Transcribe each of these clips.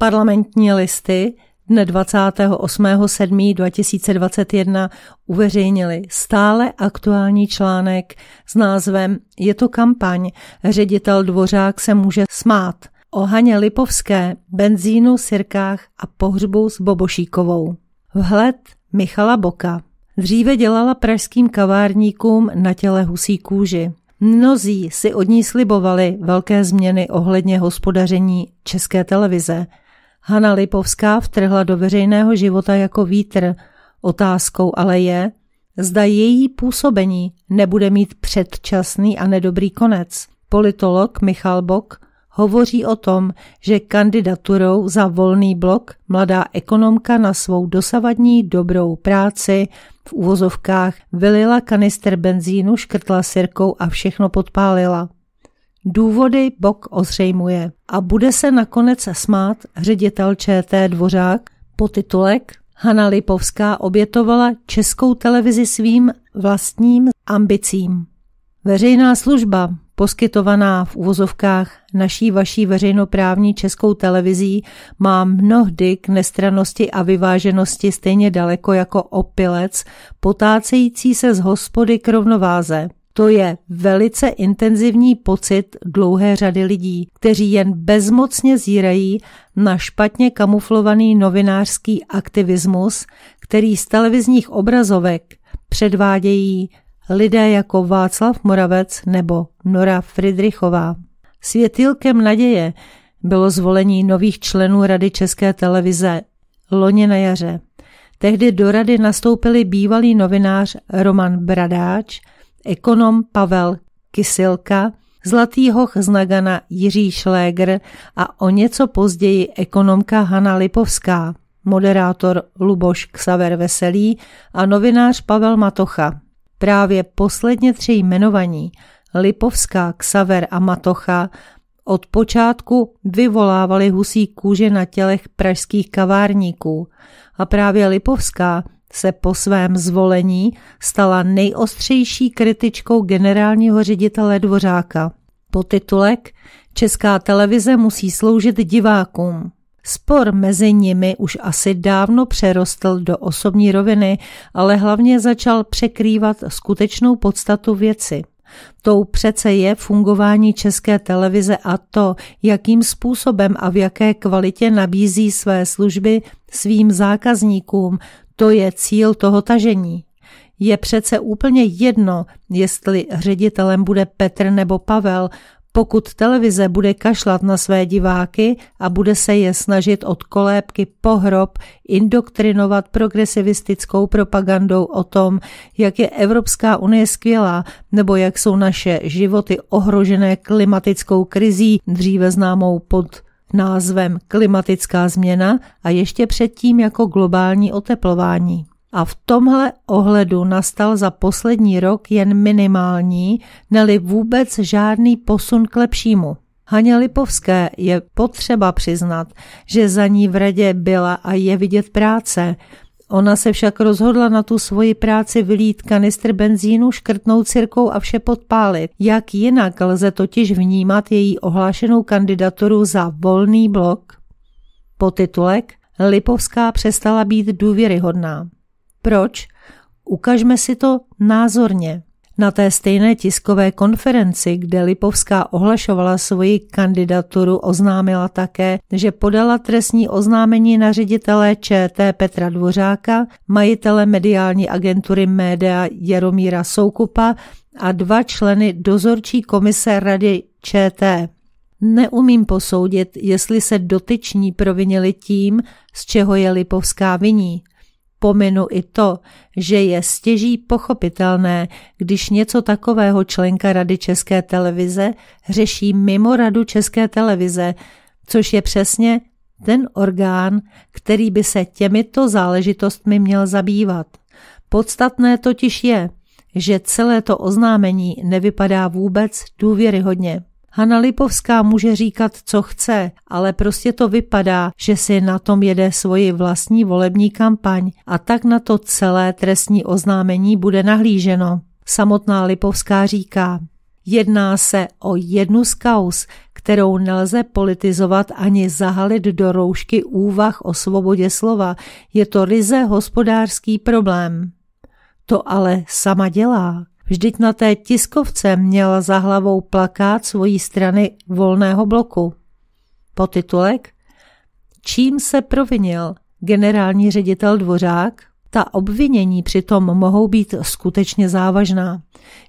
Parlamentní listy dne 28.7.2021 uveřejnili stále aktuální článek s názvem Je to kampaň, ředitel Dvořák se může smát o Haně Lipovské, benzínu, sirkách a pohřbu s Bobošíkovou. Vhled Michala Boka. Dříve dělala pražským kavárníkům na těle husí kůži. Mnozí si od ní slibovali velké změny ohledně hospodaření české televize – Hana Lipovská vtrhla do veřejného života jako vítr. Otázkou ale je, zda její působení nebude mít předčasný a nedobrý konec. Politolog Michal Bok hovoří o tom, že kandidaturou za volný blok mladá ekonomka na svou dosavadní dobrou práci v úvozovkách vylila kanister benzínu, škrtla sirkou a všechno podpálila. Důvody Bok ozřejmuje a bude se nakonec smát ředitel ČT Dvořák po titulek Hanna Lipovská obětovala českou televizi svým vlastním ambicím. Veřejná služba, poskytovaná v uvozovkách naší vaší veřejnoprávní českou televizí, má mnohdy k nestranosti a vyváženosti stejně daleko jako opilec, potácející se z hospody k rovnováze – to je velice intenzivní pocit dlouhé řady lidí, kteří jen bezmocně zírají na špatně kamuflovaný novinářský aktivismus, který z televizních obrazovek předvádějí lidé jako Václav Moravec nebo Nora Fridrichová. Světýlkem naděje bylo zvolení nových členů Rady České televize loni na jaře. Tehdy do rady nastoupili bývalý novinář Roman Bradáč, ekonom Pavel Kysilka, Zlatý hoch z Nagana Jiří Šlégr a o něco později ekonomka Hanna Lipovská, moderátor Luboš Ksaver Veselý a novinář Pavel Matocha. Právě posledně tři jmenovaní Lipovská, Ksaver a Matocha od počátku vyvolávali husí kůže na tělech pražských kavárníků a právě Lipovská se po svém zvolení stala nejostřejší kritičkou generálního ředitele Dvořáka. Po titulek Česká televize musí sloužit divákům. Spor mezi nimi už asi dávno přerostl do osobní roviny, ale hlavně začal překrývat skutečnou podstatu věci. Tou přece je fungování české televize a to, jakým způsobem a v jaké kvalitě nabízí své služby svým zákazníkům, to je cíl toho tažení. Je přece úplně jedno, jestli ředitelem bude Petr nebo Pavel, pokud televize bude kašlat na své diváky a bude se je snažit od kolébky po hrob indoktrinovat progresivistickou propagandou o tom, jak je Evropská unie skvělá nebo jak jsou naše životy ohrožené klimatickou krizí, dříve známou pod názvem klimatická změna a ještě předtím jako globální oteplování. A v tomhle ohledu nastal za poslední rok jen minimální, neli vůbec žádný posun k lepšímu. Haně Lipovské je potřeba přiznat, že za ní v radě byla a je vidět práce, Ona se však rozhodla na tu svoji práci vylít kanistr benzínu, škrtnout cirkou a vše podpálit. Jak jinak lze totiž vnímat její ohlášenou kandidaturu za volný blok? Po titulek Lipovská přestala být důvěryhodná. Proč? Ukažme si to názorně. Na té stejné tiskové konferenci, kde Lipovská ohlašovala svoji kandidaturu, oznámila také, že podala trestní oznámení na ředitele ČT Petra Dvořáka, majitele mediální agentury Média Jaromíra Soukupa a dva členy dozorčí komise Rady ČT. Neumím posoudit, jestli se dotyční provinili tím, z čeho je Lipovská viní, Pominu i to, že je stěží pochopitelné, když něco takového členka Rady České televize řeší mimo Radu České televize, což je přesně ten orgán, který by se těmito záležitostmi měl zabývat. Podstatné totiž je, že celé to oznámení nevypadá vůbec důvěryhodně. Hana Lipovská může říkat, co chce, ale prostě to vypadá, že si na tom jede svoji vlastní volební kampaň a tak na to celé trestní oznámení bude nahlíženo. Samotná Lipovská říká, jedná se o jednu z kaus, kterou nelze politizovat ani zahalit do roušky úvah o svobodě slova. Je to ryze hospodářský problém. To ale sama dělá. Vždyť na té tiskovce měla za hlavou plakát svojí strany volného bloku. Potitulek Čím se provinil generální ředitel Dvořák? Ta obvinění přitom mohou být skutečně závažná.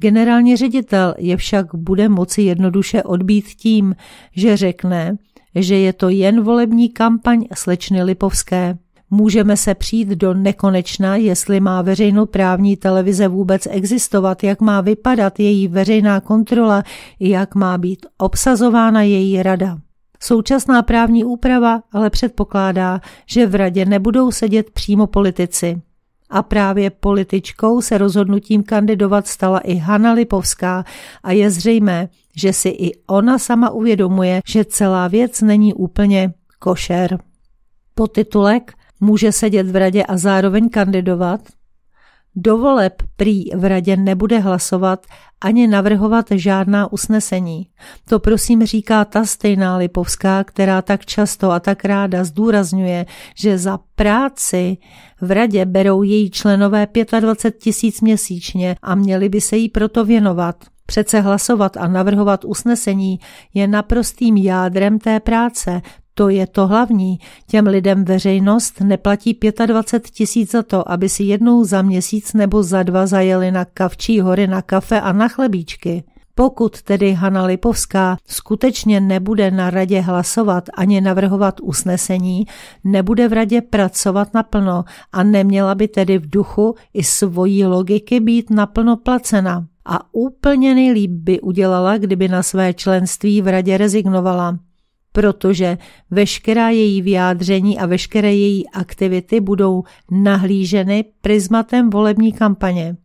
Generální ředitel je však bude moci jednoduše odbít tím, že řekne, že je to jen volební kampaň slečny Lipovské. Můžeme se přijít do nekonečna, jestli má veřejnoprávní televize vůbec existovat, jak má vypadat její veřejná kontrola, jak má být obsazována její rada. Současná právní úprava ale předpokládá, že v radě nebudou sedět přímo politici. A právě političkou se rozhodnutím kandidovat stala i Hanna Lipovská a je zřejmé, že si i ona sama uvědomuje, že celá věc není úplně košer. titulek může sedět v radě a zároveň kandidovat? Dovoleb prý v radě nebude hlasovat ani navrhovat žádná usnesení. To prosím říká ta stejná Lipovská, která tak často a tak ráda zdůrazňuje, že za práci v radě berou její členové 25 tisíc měsíčně a měli by se jí proto věnovat. Přece hlasovat a navrhovat usnesení je naprostým jádrem té práce, to je to hlavní. Těm lidem veřejnost neplatí 25 tisíc za to, aby si jednou za měsíc nebo za dva zajeli na kavčí hory na kafe a na chlebíčky. Pokud tedy Hanna Lipovská skutečně nebude na radě hlasovat ani navrhovat usnesení, nebude v radě pracovat naplno a neměla by tedy v duchu i svojí logiky být naplno placena a úplně nejlíp by udělala, kdyby na své členství v radě rezignovala, protože veškerá její vyjádření a veškeré její aktivity budou nahlíženy prismatem volební kampaně.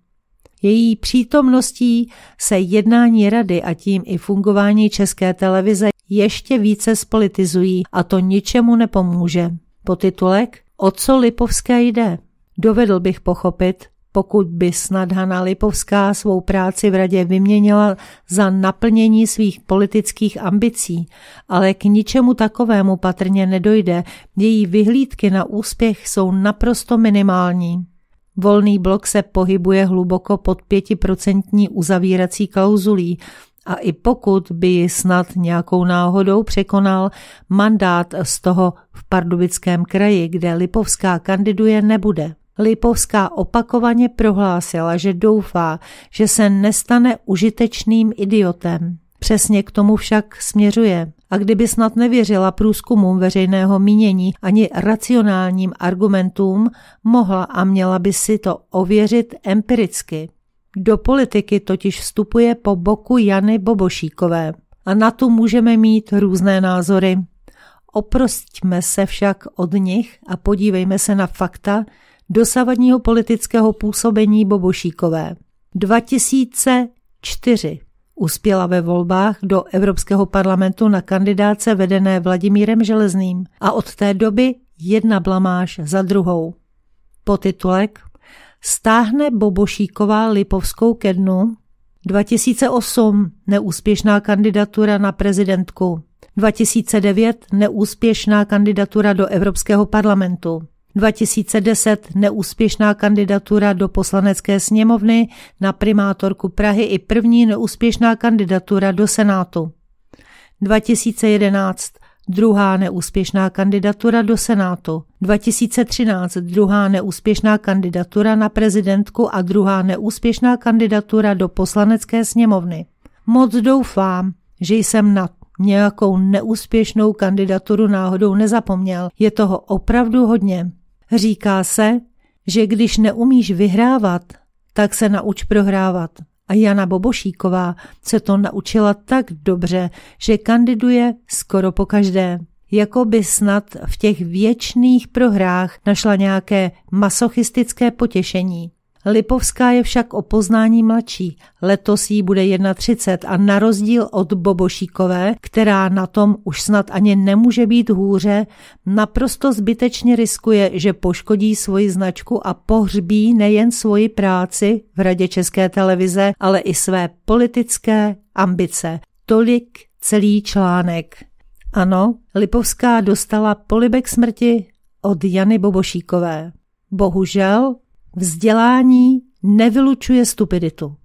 Její přítomností se jednání rady a tím i fungování české televize ještě více spolitizují a to ničemu nepomůže. Potitulek O co Lipovské jde? Dovedl bych pochopit, pokud by snad Hanna Lipovská svou práci v radě vyměnila za naplnění svých politických ambicí, ale k ničemu takovému patrně nedojde, její vyhlídky na úspěch jsou naprosto minimální. Volný blok se pohybuje hluboko pod pětiprocentní uzavírací klauzulí a i pokud by ji snad nějakou náhodou překonal, mandát z toho v Pardubickém kraji, kde Lipovská kandiduje, nebude. Lipovská opakovaně prohlásila, že doufá, že se nestane užitečným idiotem. Přesně k tomu však směřuje. A kdyby snad nevěřila průzkumům veřejného mínění ani racionálním argumentům, mohla a měla by si to ověřit empiricky. Do politiky totiž vstupuje po boku Jany Bobošíkové a na to můžeme mít různé názory. Oprostíme se však od nich a podívejme se na fakta, dosavadního politického působení Bobošíkové. 2004 uspěla ve volbách do Evropského parlamentu na kandidáce vedené Vladimírem Železným a od té doby jedna blamáž za druhou. Potitulek Stáhne Bobošíková Lipovskou ke dnu 2008 neúspěšná kandidatura na prezidentku 2009 neúspěšná kandidatura do Evropského parlamentu 2010 neúspěšná kandidatura do poslanecké sněmovny na primátorku Prahy i první neúspěšná kandidatura do Senátu. 2011 druhá neúspěšná kandidatura do Senátu. 2013 druhá neúspěšná kandidatura na prezidentku a druhá neúspěšná kandidatura do poslanecké sněmovny. Moc doufám, že jsem na nějakou neúspěšnou kandidaturu náhodou nezapomněl. Je toho opravdu hodně. Říká se, že když neumíš vyhrávat, tak se nauč prohrávat. A Jana Bobošíková se to naučila tak dobře, že kandiduje skoro po každé. Jako by snad v těch věčných prohrách našla nějaké masochistické potěšení. Lipovská je však o poznání mladší. Letos jí bude 31 a na rozdíl od Bobošíkové, která na tom už snad ani nemůže být hůře, naprosto zbytečně riskuje, že poškodí svoji značku a pohřbí nejen svoji práci v Radě České televize, ale i své politické ambice. Tolik celý článek. Ano, Lipovská dostala polibek smrti od Jany Bobošíkové. Bohužel Vzdělání nevylučuje stupiditu.